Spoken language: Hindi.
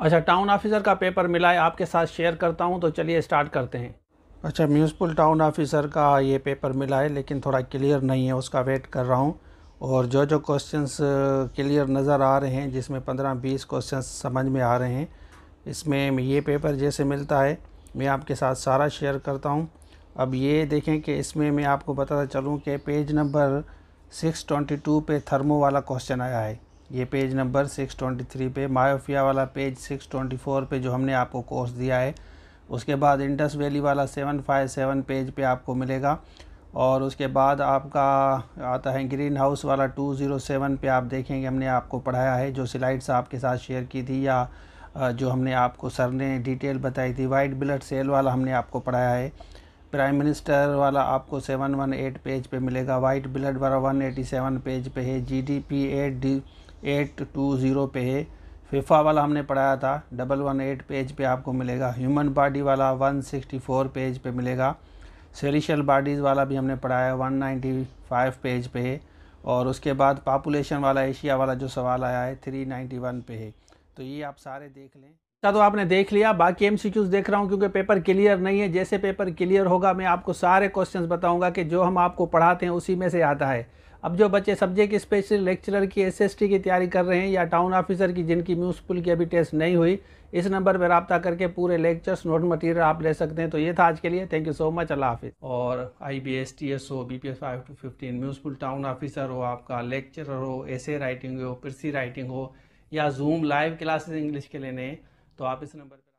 अच्छा टाउन ऑफिसर का पेपर मिला है आपके साथ शेयर करता हूँ तो चलिए स्टार्ट करते हैं अच्छा म्यूनसिपल टाउन ऑफिसर का ये पेपर मिला है लेकिन थोड़ा क्लियर नहीं है उसका वेट कर रहा हूँ और जो जो क्वेश्चंस क्लियर नज़र आ रहे हैं जिसमें पंद्रह बीस क्वेश्चन समझ में आ रहे हैं इसमें ये पेपर जैसे मिलता है मैं आपके साथ सारा शेयर करता हूँ अब ये देखें कि इसमें मैं आपको बताता चलूँ कि page number six twenty two पे थर्मो वाला क्वेश्चन आया है ये पेज नंबर 623 पे मायोफिया वाला पेज 624 पे जो हमने आपको कोर्स दिया है उसके बाद इंडस वैली वाला 757 पेज पे आपको मिलेगा और उसके बाद आपका आता है ग्रीन हाउस वाला 207 पे आप देखेंगे हमने आपको पढ़ाया है जो स्लाइड्स आपके साथ शेयर की थी या जो हमने आपको सर ने डिटेल बताई थी वाइट ब्लड सेल वाला हमने आपको पढ़ाया है प्राइम मिनिस्टर वाला आपको 718 पेज पे मिलेगा वाइट ब्लड वाला 187 पेज पे है G D P eight D eight two zero पे है फिफा वाला हमने पढ़ाया था डबल वन एट पेज पे आपको मिलेगा ह्यूमन बॉडी वाला वन सिक्सटी फोर पेज पे मिलेगा सेलिशल बॉडीज़ वाला भी हमने पढ़ाया वन नाइन्टी फाइव पेज पे है और उसके बाद पॉपुलेशन वाला एशिया वाला जो सवाल आया है थ्री नाइन्टी वन पे है तो ये आप सारे देख लें अच्छा तो आपने देख लिया बाकी एम देख रहा हूँ क्योंकि पेपर क्लियर नहीं है जैसे पेपर क्लियर होगा मैं आपको सारे क्वेश्चन बताऊँगा कि जो हम आपको पढ़ाते हैं उसी में से आता है अब जो बच्चे सब्जेक्ट स्पेशल लेक्चरर की एसएसटी की तैयारी कर रहे हैं या टाउन ऑफिसर की जिनकी म्यूनसिपल की अभी टेस्ट नहीं हुई इस नंबर पर रबता करके पूरे लेक्चर्स नोट मटेरियल आप ले सकते हैं तो ये था आज के लिए थैंक यू सो मच अल्लाह हाफिज़ और I B S T S हो B P S five two fifteen municipal town officer हो आपका लेक्चरर हो ए राइटिंग हो कृषि राइटिंग हो या जूम लाइव क्लासेस इंग्लिश के लेने तो आप इस नंबर पर